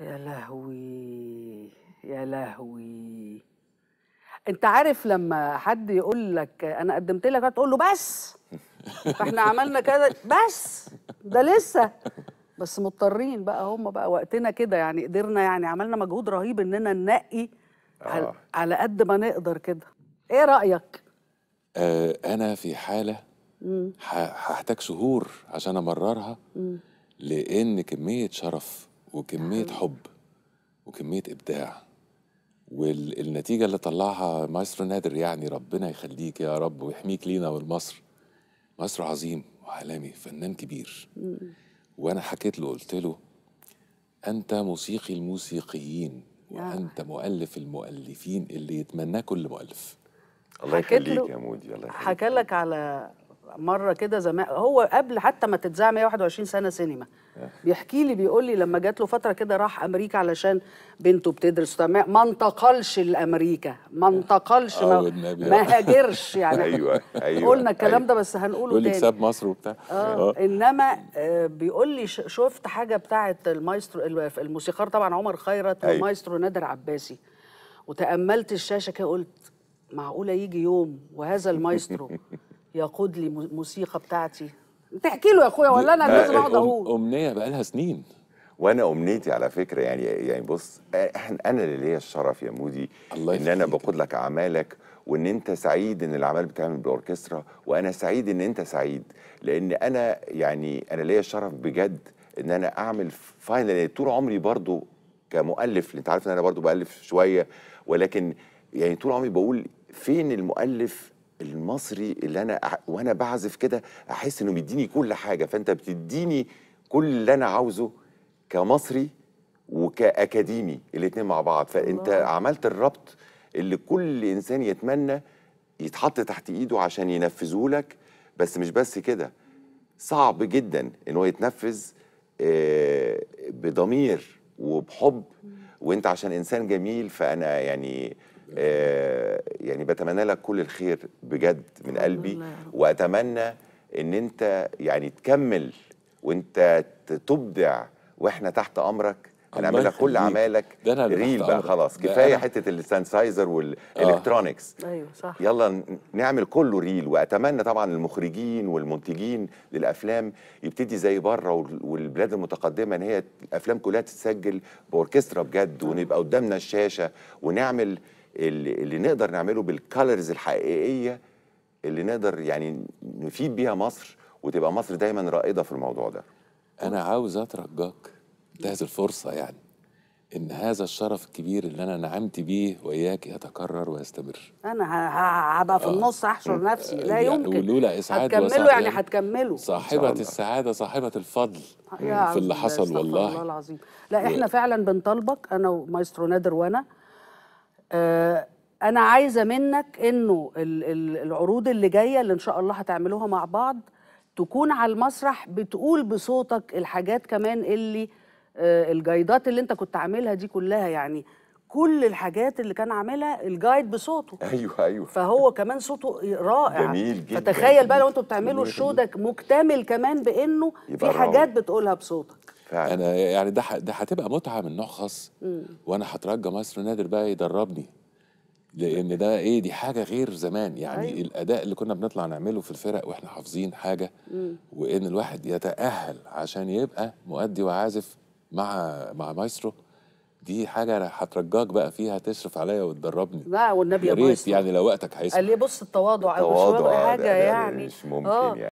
يا لهوي يا لهوي انت عارف لما حد يقول لك انا قدمت لك تقول له بس احنا عملنا كذا بس ده لسه بس مضطرين بقى هم بقى وقتنا كده يعني قدرنا يعني عملنا مجهود رهيب اننا ننقي آه. على قد ما نقدر كده ايه رايك آه انا في حاله هحتاج شهور عشان امررها مم. لان كميه شرف وكميه حب وكميه ابداع والنتيجه اللي طلعها مايسترو نادر يعني ربنا يخليك يا رب ويحميك لينا ولمصر مصر عظيم وعالمي فنان كبير وانا حكيت له قلت له انت موسيقي الموسيقيين وانت مؤلف المؤلفين اللي يتمناه كل مؤلف الله يخليك يا مودي الله يخليك حكى لك على مره كده زمان هو قبل حتى ما تتذاع 121 سنه سينما بيحكي لي بيقول لي لما جات له فتره كده راح امريكا علشان بنته بتدرس ما انتقلش لامريكا ما انتقلش آه، ما, ما هاجرش يعني ايوه ايوه قلنا الكلام أيوة. ده بس هنقوله تاني ساب مصر وبتاع اه, آه. انما آه، بيقول لي شفت حاجه بتاعه المايسترو الموسيقار طبعا عمر خيرت أيوة. والمايسترو نادر عباسي وتاملت الشاشه كده قلت معقوله يجي يوم وهذا المايسترو يقود لي موسيقى بتاعتي تحكي له يا اخويا ولا انا لازم أه، أه، اقعد اقول امنيه بقى لها سنين وانا امنيتي على فكره يعني يعني بص احنا انا اللي ليا الشرف يا مودي الله ان انا بقود لك اعمالك وان انت سعيد ان الاعمال بتعمل بالاوركسترا وانا سعيد ان انت سعيد لان انا يعني انا ليا الشرف بجد ان انا اعمل فاينل يعني طول عمري برضو كمؤلف انت عارف ان انا برضو بالف شويه ولكن يعني طول عمري بقول فين المؤلف المصري اللي انا وانا بعزف كده احس انه بيديني كل حاجه فانت بتديني كل اللي انا عاوزه كمصري وكاكاديمي الاثنين مع بعض فانت الله. عملت الربط اللي كل انسان يتمنى يتحط تحت ايده عشان ينفذه لك بس مش بس كده صعب جدا ان هو يتنفذ آه، بضمير وبحب وانت عشان انسان جميل فانا يعني آه، يعني بتمنى لك كل الخير بجد من قلبي واتمنى ان انت يعني تكمل وانت تبدع واحنا تحت امرك لك كل اعمالك ريل بقى خلاص كفايه حته الستانسايزر والالكترونكس آه. ايوه صح يلا نعمل كله ريل واتمنى طبعا المخرجين والمنتجين للافلام يبتدي زي بره والبلاد المتقدمه ان هي الافلام كلها تتسجل باوركسترا بجد ونبقى قدامنا الشاشه ونعمل اللي, اللي نقدر نعمله بالكالرز الحقيقيه اللي نقدر يعني نفيد بيها مصر وتبقى مصر دايما رائده في الموضوع ده انا عاوز اترجاك انتهز الفرصه يعني ان هذا الشرف الكبير اللي انا نعمت بيه واياك يتكرر ويستمر انا هبقى في آه. النص احشر نفسي لا يعني يمكن ولولا اسعاد هتكملوا يعني, يعني. هتكملوا صاحبه السعاده صاحبه الفضل في اللي حصل والله الله العظيم لا احنا فعلا بنطالبك انا ومايسترو نادر وانا آه، انا عايزه منك انه العروض اللي جايه اللي ان شاء الله هتعملوها مع بعض تكون على المسرح بتقول بصوتك الحاجات كمان اللي آه، الجايدات اللي انت كنت عاملها دي كلها يعني كل الحاجات اللي كان عاملها الجايد بصوته ايوه ايوه فهو كمان صوته رائع جميل جدا فتخيل بقى لو انتوا بتعملوا الشو ده مكتمل كمان بانه في حاجات بتقولها بصوتك فعلا. انا يعني ده ده هتبقى متعه من نوع خاص وانا هترجى مصر نادر بقى يدربني لان ده ايه دي حاجه غير زمان يعني أيوة. الاداء اللي كنا بنطلع نعمله في الفرق واحنا حافظين حاجه وان الواحد يتاهل عشان يبقى مؤدي وعازف مع مع مايسترو دي حاجه انا هترجاك بقى فيها تشرف عليا وتدربني لا والنبي يا يعني لو وقتك هيسمع قال لي بص التواضع التواضع حاجه يعني مش ممكن آه. يعني